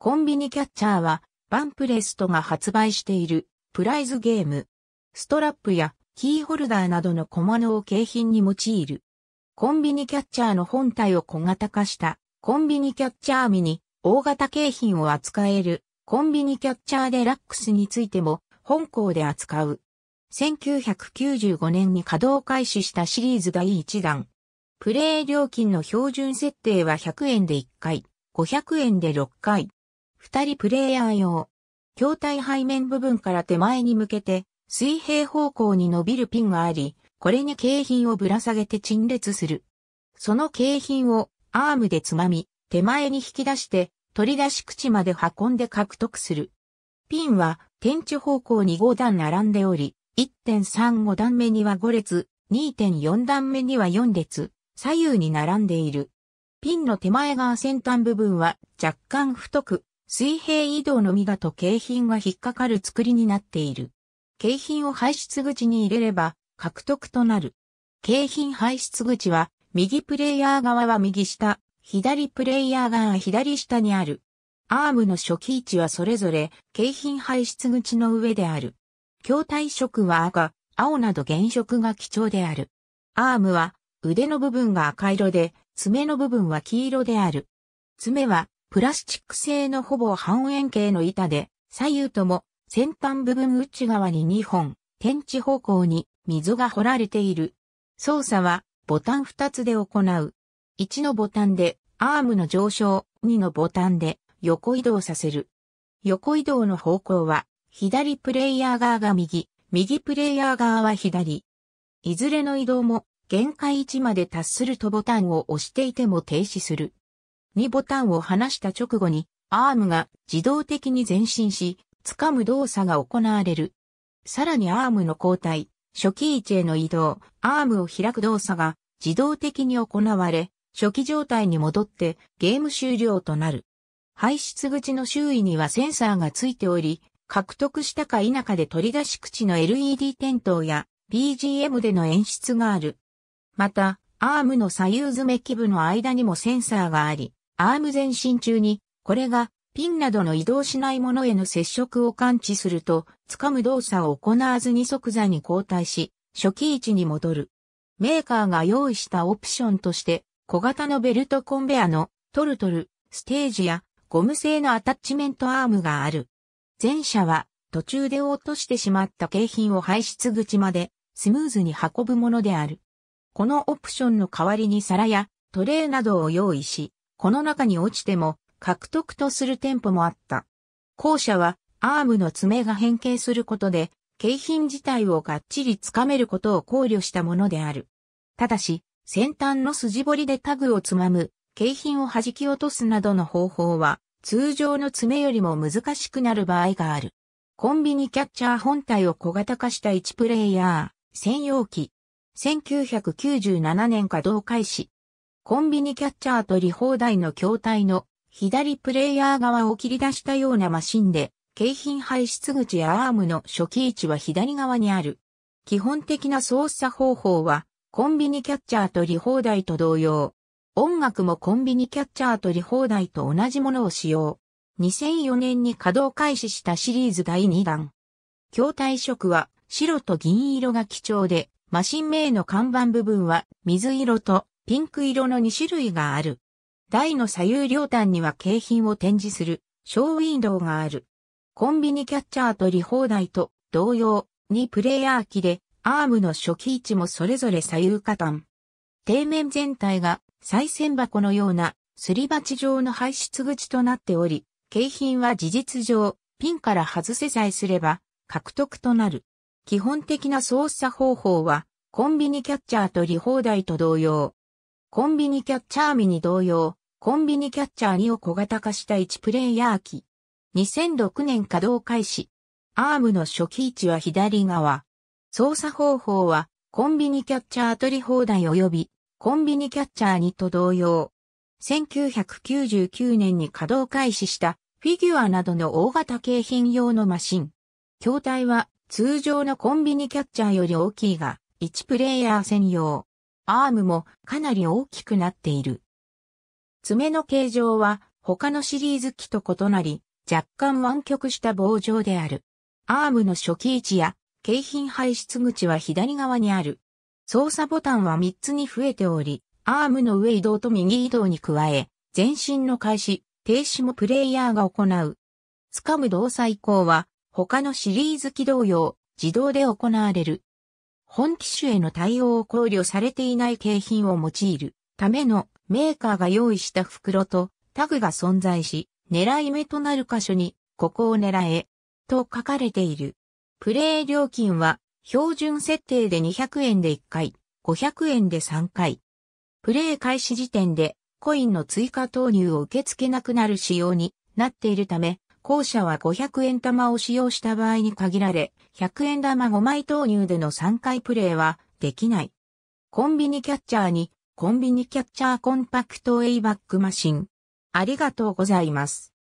コンビニキャッチャーは、バンプレストが発売しているプライズゲーム。ストラップやキーホルダーなどの小物を景品に用いる。コンビニキャッチャーの本体を小型化したコンビニキャッチャーミニ、大型景品を扱えるコンビニキャッチャーデラックスについても本校で扱う。1995年に稼働開始したシリーズ第1弾。プレイ料金の標準設定は100円で1回、500円で6回。二人プレイヤー用。筐体背面部分から手前に向けて、水平方向に伸びるピンがあり、これに景品をぶら下げて陳列する。その景品をアームでつまみ、手前に引き出して、取り出し口まで運んで獲得する。ピンは天地方向に5段並んでおり、1.35段目には5列、2.4段目には4列、左右に並んでいる。ピンの手前側先端部分は若干太く、水平移動のみだと景品が引っかかる作りになっている。景品を排出口に入れれば獲得となる。景品排出口は右プレイヤー側は右下、左プレイヤー側は左下にある。アームの初期位置はそれぞれ景品排出口の上である。筐体色は赤、青など原色が貴重である。アームは腕の部分が赤色で、爪の部分は黄色である。爪はプラスチック製のほぼ半円形の板で、左右とも先端部分内側に2本、天地方向に溝が掘られている。操作はボタン2つで行う。1のボタンでアームの上昇、2のボタンで横移動させる。横移動の方向は左プレイヤー側が右、右プレイヤー側は左。いずれの移動も限界位置まで達するとボタンを押していても停止する。2ボタンを離した直後に、アームが自動的に前進し、掴む動作が行われる。さらにアームの交代、初期位置への移動、アームを開く動作が自動的に行われ、初期状態に戻ってゲーム終了となる。排出口の周囲にはセンサーがついており、獲得したか否かで取り出し口の LED 点灯や BGM での演出がある。また、アームの左右爪基部の間にもセンサーがあり、アーム前進中に、これがピンなどの移動しないものへの接触を感知すると、掴む動作を行わずに即座に交代し、初期位置に戻る。メーカーが用意したオプションとして、小型のベルトコンベアのトルトル、ステージやゴム製のアタッチメントアームがある。前者は途中で落としてしまった景品を排出口までスムーズに運ぶものである。このオプションの代わりに皿やトレーなどを用意し、この中に落ちても獲得とする店舗もあった。後者はアームの爪が変形することで、景品自体をがっちりつかめることを考慮したものである。ただし、先端の筋彫りでタグをつまむ、景品を弾き落とすなどの方法は、通常の爪よりも難しくなる場合がある。コンビニキャッチャー本体を小型化した1プレイヤー、専用機。1997年稼働開始。コンビニキャッチャーと理放題の筐体の左プレイヤー側を切り出したようなマシンで、景品排出口やアームの初期位置は左側にある。基本的な操作方法は、コンビニキャッチャーと理放題と同様。音楽もコンビニキャッチャーと理放題と同じものを使用。2004年に稼働開始したシリーズ第2弾。筐体色は白と銀色が基調で、マシン名の看板部分は水色とピンク色の2種類がある。台の左右両端には景品を展示するショーウィンドウがある。コンビニキャッチャーとり放題と同様にプレイヤー機でアームの初期位置もそれぞれ左右加担。底面全体が再銭箱のようなすり鉢状の排出口となっており、景品は事実上ピンから外せさえすれば獲得となる。基本的な操作方法はコンビニキャッチャーとり放題と同様、コンビニキャッチャーミに同様、コンビニキャッチャーにを小型化した1プレイヤー機。2006年稼働開始。アームの初期位置は左側。操作方法は、コンビニキャッチャー取り放題及び、コンビニキャッチャーにと同様。1999年に稼働開始したフィギュアなどの大型景品用のマシン。筐体は通常のコンビニキャッチャーより大きいが、1プレイヤー専用。アームもかなり大きくなっている。爪の形状は他のシリーズ機と異なり、若干湾曲した棒状である。アームの初期位置や景品排出口は左側にある。操作ボタンは3つに増えており、アームの上移動と右移動に加え、前進の開始、停止もプレイヤーが行う。掴む動作以降は、他のシリーズ機同様、自動で行われる。本機種への対応を考慮されていない景品を用いるためのメーカーが用意した袋とタグが存在し、狙い目となる箇所に、ここを狙え、と書かれている。プレイ料金は、標準設定で200円で1回、500円で3回。プレイ開始時点で、コインの追加投入を受け付けなくなる仕様になっているため、後者は500円玉を使用した場合に限られ、100円玉5枚投入での3回プレーはできない。コンビニキャッチャーにコンビニキャッチャーコンパクトエイバックマシン。ありがとうございます。